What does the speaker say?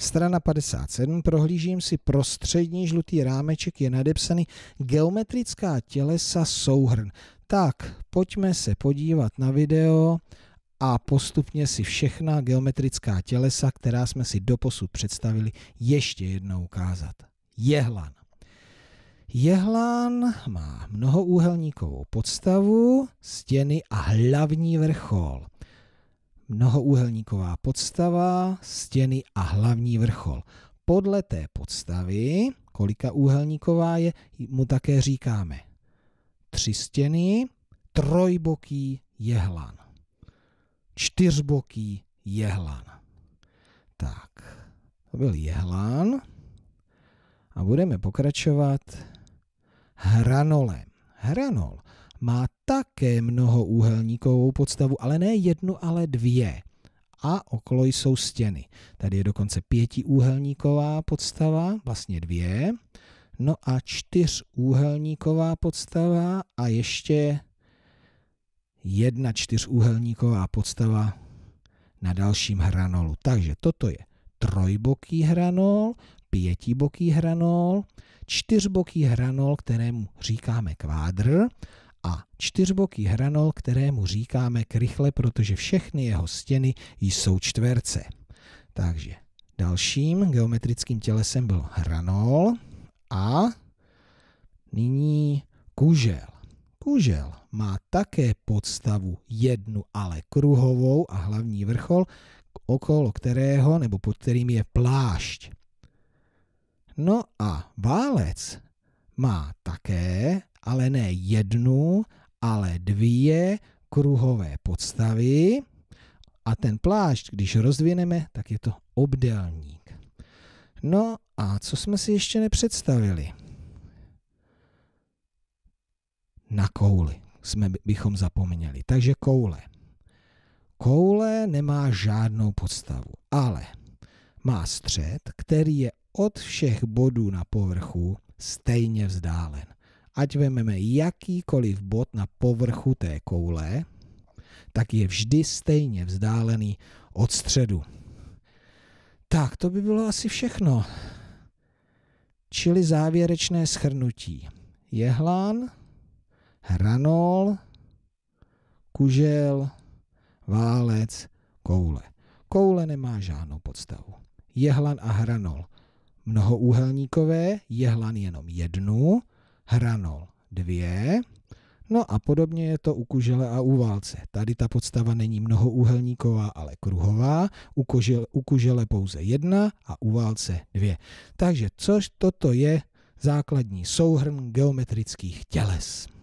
Strana 57, prohlížím si prostřední žlutý rámeček, je nadepsaný geometrická tělesa souhrn. Tak, pojďme se podívat na video a postupně si všechna geometrická tělesa, která jsme si doposud představili, ještě jednou ukázat. Jehlan. Jehlan má mnohoúhelníkovou podstavu, stěny a hlavní vrchol mnohoúhelníková podstava, stěny a hlavní vrchol. Podle té podstavy, kolika úhelníková je, mu také říkáme tři stěny, trojboký jehlan, čtyřboký jehlan. Tak, to byl jehlan a budeme pokračovat hranolem. Hranol má také mnohoúhelníkovou podstavu, ale ne jednu, ale dvě. A okolo jsou stěny. Tady je dokonce pětiúhelníková podstava, vlastně dvě. No a čtyřúhelníková podstava a ještě jedna čtyřúhelníková podstava na dalším hranolu. Takže toto je trojboký hranol, pětiboký hranol, čtyřboký hranol, kterému říkáme kvádr a čtyřboký hranol, kterému říkáme krychle, protože všechny jeho stěny jsou čtverce. Takže dalším geometrickým tělesem byl hranol a nyní kužel. Kužel má také podstavu jednu, ale kruhovou a hlavní vrchol, okolo kterého nebo pod kterým je plášť. No a válec má také ale ne jednu, ale dvě kruhové podstavy a ten plášť, když rozvineme, tak je to obdélník. No a co jsme si ještě nepředstavili? Na kouli jsme bychom zapomněli. Takže koule. Koule nemá žádnou podstavu, ale má střed, který je od všech bodů na povrchu stejně vzdálen ať vememe jakýkoliv bod na povrchu té koule, tak je vždy stejně vzdálený od středu. Tak, to by bylo asi všechno. Čili závěrečné schrnutí. Jehlan, hranol, kužel, válec, koule. Koule nemá žádnou podstavu. Jehlan a hranol mnohoúhelníkové, jehlan jenom jednu, hranol 2. No a podobně je to u kužele a u válce. Tady ta podstava není mnohoúhelníková, ale kruhová. U, kožel, u kužele pouze jedna a u válce dvě. Takže což toto je základní souhrn geometrických těles.